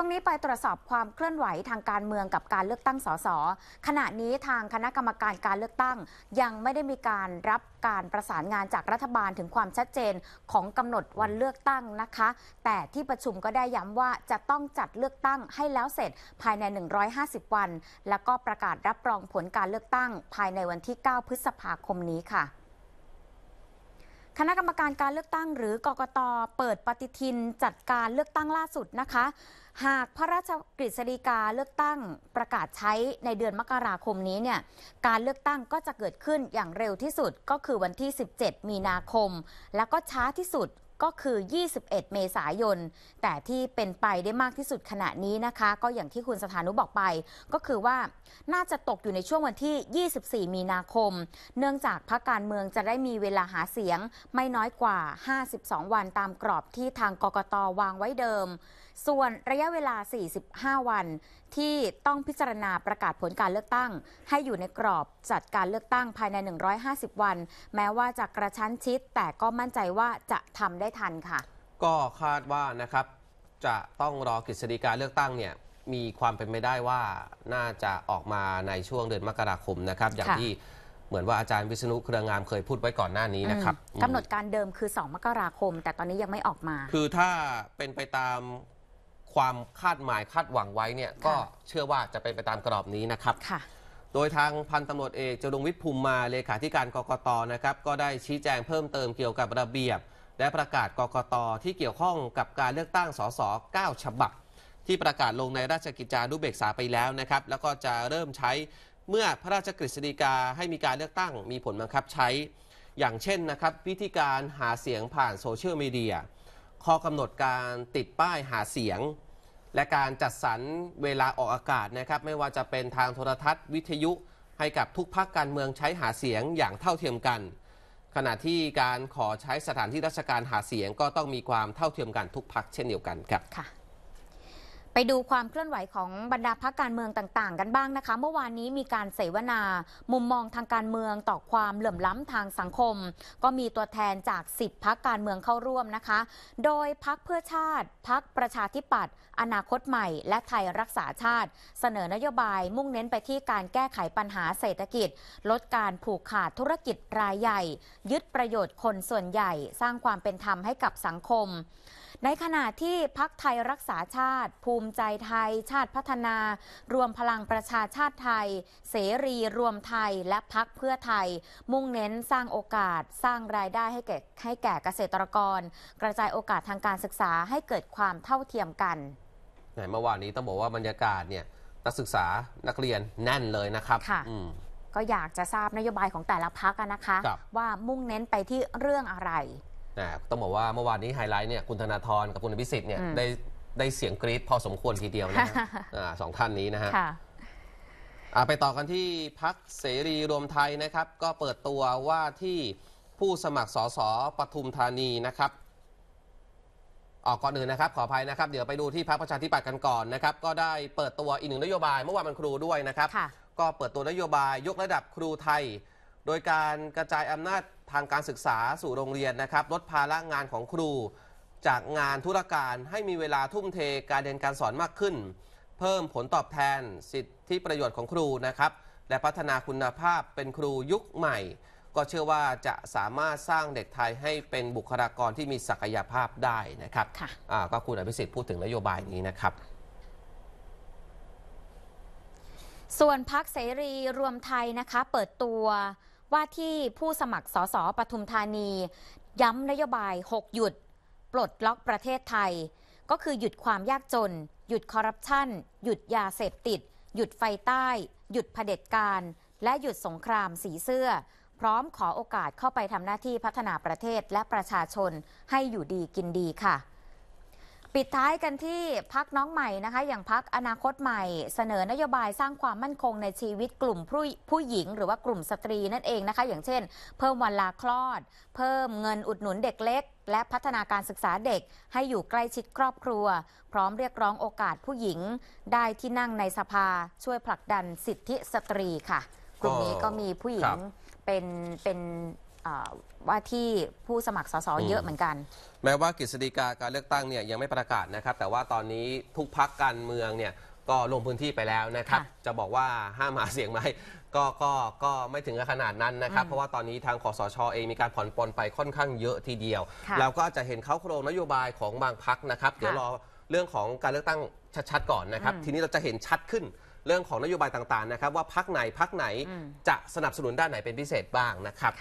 ช่วงนี้ไปตรวจสอบความเคลื่อนไหวทางการเมืองกับการเลือกตั้งสส ขณะนี้ทางคณะกรรมการการเลือกตั้งยังไม่ได้มีการรับการประสานงานจากรัฐบาลถึงความชัดเจนของกำหนดวันเลือกตั้งนะคะ แต่ที่ประชุมก็ได้ย้ำว่าจะต้องจัดเลือกตั้งให้แล้วเสร็จภายใน 150 วัน แล้วก็ประกาศรับรองผลการเลือกตั้งภายในวันที่ 9 พฤษภาคมนี้ค่ะคณะกรรมการการเลือกตั้งหรือกกตเปิดปฏิทินจัดการเลือกตั้งล่าสุดนะคะ หากพระราชกฤษฎีกาเลือกตั้งประกาศใช้ในเดือนมกราคมนี้เนี่ยการเลือกตั้งก็จะเกิดขึ้นอย่างเร็วที่สุดก็คือวันที่ 17 มีนาคม แล้วก็ช้าที่สุดก็คือ 21 เมษายน แต่ที่เป็นไปได้มากที่สุดขณะนี้นะคะ ก็อย่างที่คุณสถานุบอกไป ก็คือว่าน่าจะตกอยู่ในช่วงวันที่ 24 มีนาคม เนื่องจากพรรคการเมืองจะได้มีเวลาหาเสียงไม่น้อยกว่า 52 วันตามกรอบที่ทางกกตวางไว้เดิมส่วนระยะเวลา 45 วัน ที่ต้องพิจารณาประกาศผลการเลือกตั้ง ให้อยู่ในกรอบจัดการเลือกตั้งภายใน 150 วัน แม้ว่าจะกระชั้นชิด แต่ก็มั่นใจว่าจะทำได้ทันค่ะ ก็คาดว่านะครับ จะต้องรอกฤษฎีการเลือกตั้งเนี่ยมีความเป็นไปได้ว่าน่าจะออกมาในช่วงเดือนมกราคมนะครับอย่างที่เหมือนว่าอาจารย์วิษณุเครืองามเคยพูดไว้ก่อนหน้านี้นะครับกำหนดการเดิมคือ 2 มกราคม แต่ตอนนี้ยังไม่ออกมา คือถ้าเป็นไปตามความคาดหมายคาดหวังไว้เนี่ยก็เชื่อว่าจะเป็นไปตามกรอบนี้นะครับค่ะโดยทางพันตำรวจเอกจรุงวิทย์ภูมิมาเลขาธิการกกตนะครับก็ได้ชี้แจงเพิ่มเติมเกี่ยวกับระเบียบ และประกาศกกต ที่เกี่ยวข้องกับการเลือกตั้งสส9ฉบับ ที่ประกาศลงในราชกิจจานุเบกษาไปแล้วนะครับ แล้วก็จะเริ่มใช้เมื่อพระราชกฤษฎีกาให้มีการเลือกตั้งมีผลบังคับใช้ อย่างเช่นนะครับวิธีการหาเสียงผ่านโซเชียลมีเดียข้อกำหนดการติดป้ายหาเสียงและการจัดสรรเวลาออกอากาศนะครับไม่ว่าจะเป็นทางโทรทัศน์วิทยุให้กับทุกพักการเมืองใช้หาเสียงอย่างเท่าเทียมกัน ขณะที่การขอใช้สถานที่ราชการหาเสียง ก็ต้องมีความเท่าเทียมกันทุกพักเช่นเดียวกันครับค่ะไปดูความเคลื่อนไหวของบรรดาพักการเมืองต่างๆ กันบ้างนะคะ เมื่อวานนี้มีการเสวนามุมมองทางการเมืองต่อความเหลื่อมล้ำทางสังคม ก็มีตัวแทนจาก 10พักการเมืองเข้าร่วมนะคะ โดยพักเพื่อชาติพักประชาธิปัตย์อนาคตใหม่ และไทยรักษาชาติ เสนอนโยบาย มุ่งเน้นไปที่การแก้ไขปัญหาเศรษฐกิจ ลดการผูกขาดธุรกิจรายใหญ่ ยึดประโยชน์คนส่วนใหญ่สร้างความเป็นธรรมให้กับสังคม ในขณะที่พักไทยรักษาชาติภูมิใจไทยชาติพัฒนา รวมพลังประชาชาติไทย เสรีรวมไทยและพักเพื่อไทย มุ่งเน้นสร้างโอกาสสร้างรายได้ให้แก่ให้แก่เกษตรกร กระจายโอกาสทางการศึกษาให้เกิดความเท่าเทียมกันเมื่อวานนี้ต้องบอกว่าบรรยากาศเนี่ยนักศึกษานักเรียนแน่นเลยนะครับก็อยากจะทราบนโยบายของแต่ละพักนะคะ ว่ามุ่งเน้นไปที่เรื่องอะไรต้องบอกว่าเมื่อวานนี้ไฮไลท์เนี่ยคุณธนาธรกับคุณอภิสิทธิ์เนี่ยได้ได้เสียงกรี๊ดพอสมควรทีเดียวนะฮะสองท่านนี้นะฮะไปต่อกันที่พักเสรีรวมไทยนะครับ ก็เปิดตัวว่าที่ผู้สมัครสสปทุมธานีนะครับออกก่อนนึ่งนะครับขออภัยนะครับเดี๋ยวไปดูที่พักประชาธิปัตย์กันก่อนนะครับ ก็ได้เปิดตัวอีกหนึ่งนโยบายเมื่อวานมันครูด้วยนะครับก็เปิดตัวนโยบายยกระดับครูไทย โดยการกระจายอำนาจทางการศึกษาสู่โรงเรียนนะครับ ลดภาระงานของครูจากงานธุรการให้มีเวลาทุ่มเทการเรียนการสอนมากขึ้น เพิ่มผลตอบแทนสิทธิประโยชน์ของครูนะครับและพัฒนาคุณภาพเป็นครูยุคใหม่ ก็เชื่อว่าจะสามารถสร้างเด็กไทยให้เป็นบุคลากรที่มีศักยภาพได้นะครับค่ะก็คุณอภิสิทธิ์พูดถึงนโยบายนี้นะครับ ส่วนพักเสรีรวมไทยนะคะเปิดตัวว่าที่ผู้สมัครสสปทุมธานี ย้ำนโยบาย6หยุดปลดล็อกประเทศไทย ก็คือหยุดความยากจน หยุดคอร์รัปชันหยุดยาเสพติด หยุดไฟใต้ หยุดเผด็จการ และหยุดสงครามสีเสื้อ พร้อมขอโอกาสเข้าไปทำหน้าที่พัฒนาประเทศและประชาชนให้อยู่ดีกินดีค่ะปิดท้ายกันที่พักน้องใหม่นะคะอย่างพักอนาคตใหม่ เสนอนโยบายสร้างความมั่นคงในชีวิตกลุ่มผู้ผู้หญิง หรือว่ากลุ่มสตรี นั่นเองนะคะ อย่างเช่นเพิ่มวันลาคลอด เพิ่มเงินอุดหนุนเด็กเล็กและพัฒนาการศึกษาเด็กให้อยู่ใกล้ชิดครอบครัว พร้อมเรียกร้องโอกาสผู้หญิงได้ที่นั่งในสภาช่วยผลักดันสิทธิสตรีค่ะ กลุ่มนี้ก็มีผู้หญิงเป็นเป็นว่าที่ผู้สมัครสสเยอะเหมือนกัน แม้ว่ากฤษฎีกาการเลือกตั้งเนี่ยยังไม่ประกาศนะครับ แต่ว่าตอนนี้ทุกพักการเมืองเนี่ยก็ลงพื้นที่ไปแล้วนะครับ จะบอกว่าห้ามหาเสียงไหมก็ก็ก็ไม่ถึงขนาดนั้นนะครับ เพราะว่าตอนนี้ทางคอสชเองมีการผ่อนปลนไปค่อนข้างเยอะทีเดียวเราก็จะเห็นเขาโครงนโยบายของบางพักนะครับ เดี๋ยวรอเรื่องของการเลือกตั้งชัดๆก่อนนะครับ ทีนี้เราจะเห็นชัดขึ้นเรื่องของนโยบายต่างๆนะครับ ว่าพักไหนพักไหนจะสนับสนุนด้านไหนเป็นพิเศษบ้างนะครับ